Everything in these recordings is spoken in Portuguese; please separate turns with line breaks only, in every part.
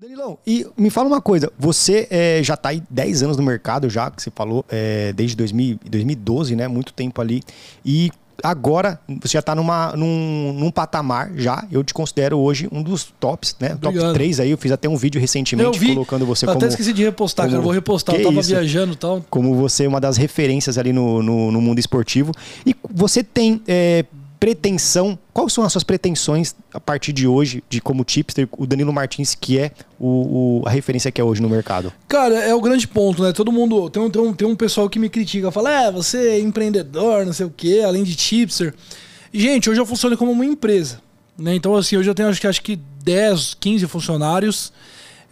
Danilão, e me fala uma coisa, você é, já está aí 10 anos no mercado já, que você falou, é, desde 2000, 2012, né, muito tempo ali, e agora você já está numa, num, num, patamar já, eu te considero hoje um dos tops, né, Obrigado. top 3 aí, eu fiz até um vídeo recentemente vi, colocando você até como... Até esqueci de repostar, como, cara, eu vou repostar, eu tava isso? viajando e tal. Como você é uma das referências ali no, no, no mundo esportivo, e você tem... É, pretensão, quais são as suas pretensões a partir de hoje, de como tipster, o Danilo Martins, que é o, o a referência que é hoje no mercado?
Cara, é o grande ponto, né? Todo mundo. Tem um, tem um, tem um pessoal que me critica, fala, é, você é empreendedor, não sei o quê, além de tipster. Gente, hoje eu funciono como uma empresa. Né? Então, assim, hoje eu tenho acho que, acho que 10, 15 funcionários.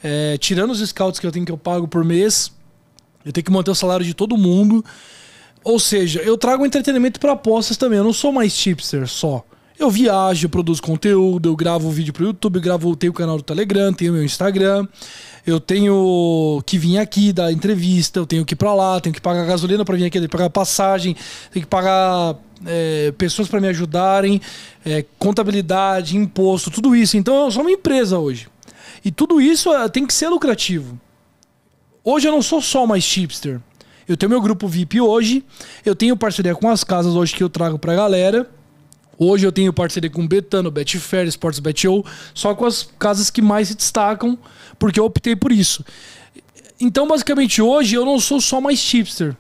É, tirando os scouts que eu tenho que eu pago por mês, eu tenho que manter o salário de todo mundo. Ou seja, eu trago entretenimento para apostas também. Eu não sou mais tipster só. Eu viajo, eu produzo conteúdo, eu gravo vídeo pro YouTube, gravo, tenho o canal do Telegram, tenho meu Instagram, eu tenho que vir aqui dar entrevista, eu tenho que ir pra lá, tenho que pagar gasolina para vir aqui, tenho que pagar passagem, tenho que pagar é, pessoas para me ajudarem, é, contabilidade, imposto, tudo isso. Então eu sou uma empresa hoje. E tudo isso é, tem que ser lucrativo. Hoje eu não sou só mais chipster. Eu tenho meu grupo VIP hoje, eu tenho parceria com as casas hoje que eu trago pra galera. Hoje eu tenho parceria com Betano, Betfair, Sports BetO, só com as casas que mais se destacam, porque eu optei por isso. Então, basicamente, hoje eu não sou só mais chipster.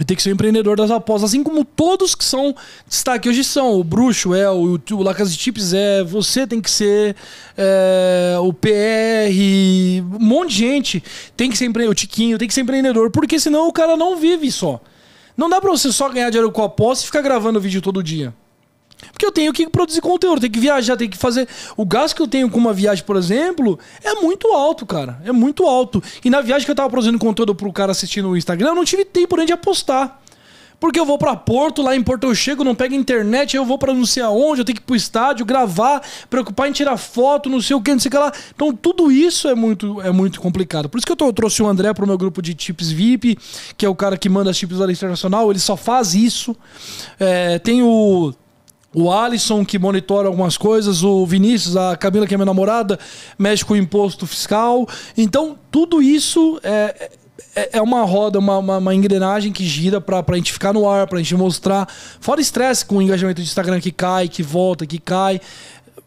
E tem que ser um empreendedor das apostas, assim como todos que são destaque hoje são. O Bruxo é, o, o Lacas de Tips é, você tem que ser, é, o PR, um monte de gente tem que ser empreendedor, o Tiquinho tem que ser empreendedor, porque senão o cara não vive só. Não dá pra você só ganhar dinheiro com a aposta e ficar gravando vídeo todo dia. Porque eu tenho que produzir conteúdo, tenho que viajar, tenho que fazer. O gasto que eu tenho com uma viagem, por exemplo, é muito alto, cara. É muito alto. E na viagem que eu tava produzindo conteúdo pro cara assistindo o Instagram, eu não tive tempo nem de apostar. Porque eu vou para Porto, lá em Porto eu chego, não pego internet, eu vou para não sei aonde, eu tenho que ir pro estádio, gravar, preocupar em tirar foto, não sei o que, não sei o que lá. Então tudo isso é muito, é muito complicado. Por isso que eu, tô, eu trouxe o André pro meu grupo de chips VIP, que é o cara que manda as chips da internacional, ele só faz isso. É, tem o o Alisson, que monitora algumas coisas, o Vinícius, a Camila, que é minha namorada, mexe com o imposto fiscal. Então, tudo isso é, é, é uma roda, uma, uma, uma, engrenagem que gira pra, a gente ficar no ar, pra gente mostrar. Fora estresse com o engajamento do Instagram que cai, que volta, que cai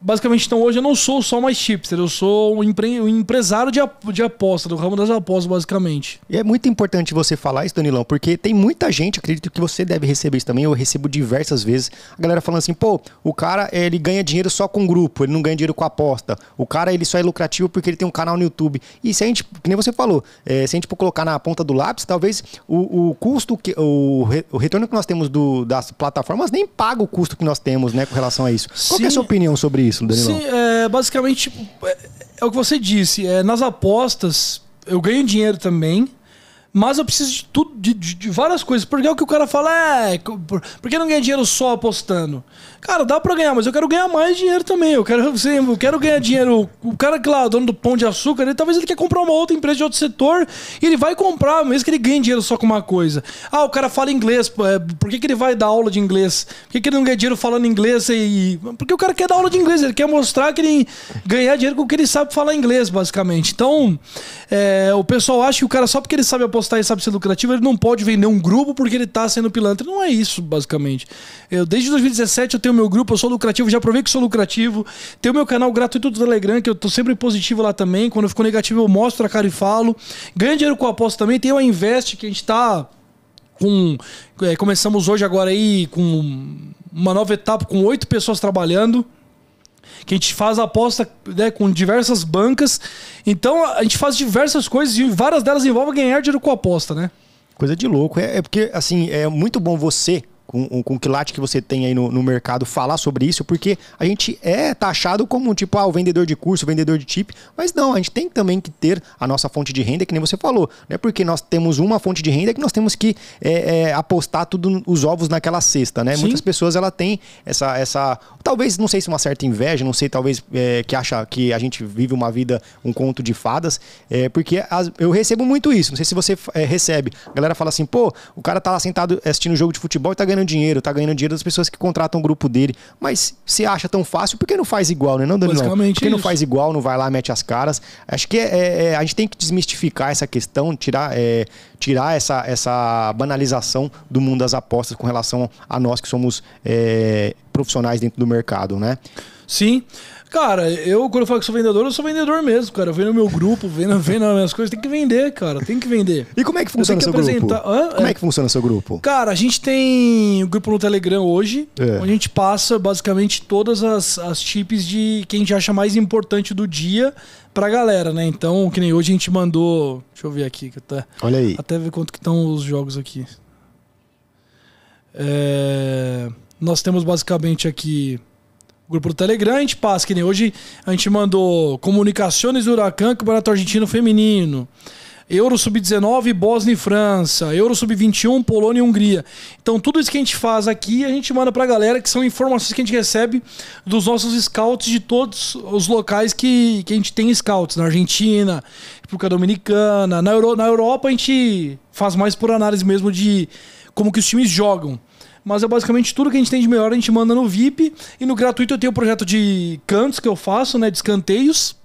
basicamente, então hoje eu não sou só mais chipster eu sou um, empre...
um empresário de, ap... de aposta, do ramo das apostas, basicamente. E é muito importante você falar isso, Danilão, porque tem muita gente, acredito que você deve receber isso também, eu recebo diversas vezes, a galera falando assim, pô, o cara, ele ganha dinheiro só com grupo, ele não ganha dinheiro com aposta. O cara, ele só é lucrativo porque ele tem um canal no YouTube. E se a gente, que nem você falou, é, se a gente for colocar na ponta do lápis, talvez o, o custo, que, o, re... o retorno que nós temos do, das plataformas nem paga o custo que nós temos, né, com relação a isso. Qual é a sua opinião sobre isso? isso, Sim,
é, basicamente é, é o que você disse. É, nas apostas, eu ganho dinheiro também, mas eu preciso de tudo, de, de, de, várias coisas. Porque é o que o cara fala, é. Por, por que não ganha dinheiro só apostando? Cara, dá pra ganhar, mas eu quero ganhar mais dinheiro também. Eu quero, assim, eu quero ganhar dinheiro. O cara que lá, dono do pão de açúcar, ele talvez ele quer comprar uma outra empresa de outro setor e ele vai comprar, mesmo que ele ganhe dinheiro só com uma coisa. Ah, o cara fala inglês, é, por que, que ele vai dar aula de inglês? Por que, que ele não ganha dinheiro falando inglês e. Porque o cara quer dar aula de inglês, ele quer mostrar que ele ganhar dinheiro com o que ele sabe falar inglês, basicamente. Então, é, o pessoal acha que o cara, só porque ele sabe apostar, apostar e sabe ser lucrativo, ele não pode vender um grupo porque ele está sendo pilantra. Não é isso, basicamente. Eu, desde 2017 eu tenho meu grupo, eu sou lucrativo, já provei que sou lucrativo. Tenho meu canal gratuito do Telegram, que eu estou sempre positivo lá também. Quando eu fico negativo, eu mostro a cara e falo. Ganho dinheiro com a aposta também. Tem a Invest, que a gente está com. É, começamos hoje agora aí com uma nova etapa, com oito pessoas trabalhando que a gente faz aposta né, com diversas bancas.
Então a gente faz diversas coisas e várias delas envolvem ganhar dinheiro com aposta, né? Coisa de louco. É, é porque, assim, é muito bom você com, com que late que você tem aí no, no, mercado falar sobre isso, porque a gente é taxado como tipo, ah, o vendedor de curso, o vendedor de chip, mas não, a gente tem também que ter a nossa fonte de renda, que nem você falou, né? Porque nós temos uma fonte de renda que nós temos que é, é, apostar tudo os ovos naquela cesta, né? Sim. Muitas pessoas ela tem essa, essa, talvez não sei se uma certa inveja, não sei talvez é, que acha que a gente vive uma vida um conto de fadas, é, porque as, eu recebo muito isso. Não sei se você é, recebe. A galera fala assim, pô, o cara tá lá sentado assistindo jogo de futebol e tá ganhando ganhando dinheiro, tá ganhando dinheiro das pessoas que contratam o grupo dele. Mas se acha tão fácil, por que não faz igual, né? Não, Danilão? Basicamente por que não faz igual, não vai lá, mete as caras? Acho que é, é, é, a gente tem que desmistificar essa questão, tirar, é, tirar essa, essa banalização do mundo das apostas com relação a nós que somos é, profissionais dentro do mercado, né? Sim. Sim. Cara, eu, quando eu falo que sou vendedor, eu sou vendedor mesmo, cara.
Eu vendo meu grupo, vendo, vendo as minhas coisas, tem que vender, cara. Tem que vender. E como é que funciona o seu apresentar... grupo? Hã? Como é. que
funciona o seu grupo?
Cara, a gente tem o um grupo no Telegram hoje, é. onde a gente passa basicamente todas as, as chips de quem a gente acha mais importante do dia pra galera, né? Então, que nem hoje a gente mandou. Deixa eu ver aqui. Que até, Olha aí. Até ver quanto que estão os jogos aqui. É... Nós temos basicamente aqui grupo do Telegram, a gente passa, que nem hoje a gente mandou Comunicações do Huracan, Campeonato Argentino Feminino. Euro Sub-19, Bosnia e França. Euro Sub-21, Polônia e Hungria. Então, tudo isso que a gente faz aqui, a gente manda pra galera, que são informações que a gente recebe dos nossos scouts de todos os locais que, que a gente tem scouts. Na Argentina, República Dominicana. Na, Euro, na Europa, a gente faz mais por análise mesmo de como que os times jogam. Mas é basicamente tudo que a gente tem de melhor, a gente manda no VIP. E no gratuito eu tenho o projeto de cantos que eu faço, né? De escanteios.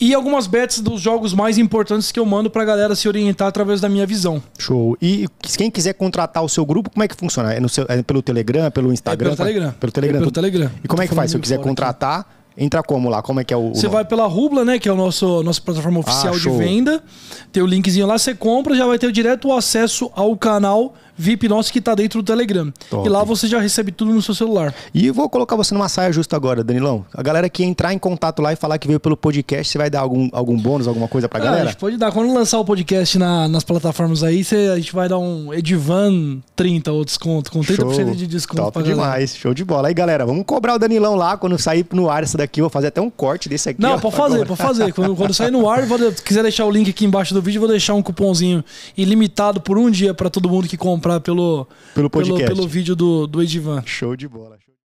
E algumas bets dos jogos mais importantes que eu mando pra galera se orientar através da minha visão. Show. E quem quiser contratar o seu grupo, como é que funciona? É, seu, é pelo Telegram, pelo Instagram? É pelo é Telegram. Pelo Telegram. É pelo Telegram. E como é que faz? Se eu quiser contratar, aqui. Entra como lá? Como é que é o. Você
vai pela Rubla, né? Que é a nossa plataforma ah, oficial ah, de venda. Tem o linkzinho lá, você compra, já vai ter direto o
acesso ao canal VIP nosso que está dentro do Telegram. Top. E lá você já recebe tudo no seu celular. E vou colocar você numa saia justa agora, Danilão. A galera que entrar em contato lá e falar que veio pelo podcast, você vai dar algum, algum bônus, alguma coisa pra ah, galera? A gente
pode dar. Quando lançar o podcast na, nas plataformas aí, a
gente vai dar um Edivan 30 ou desconto, com 30% show. de desconto Top pra demais, show de bola. Aí, galera, vamos cobrar o Danilão lá quando sair no ar essa daqui. Vou fazer até um corte desse aqui. Não, ó, pode agora. fazer, pode fazer. Quando, quando sair no ar,
se quiser deixar o link aqui embaixo do vídeo, vou deixar um cupomzinho ilimitado por um dia para todo mundo que comprar pra, pelo, pelo, podcast. pelo, pelo vídeo do, do Edivan. Show de
bola.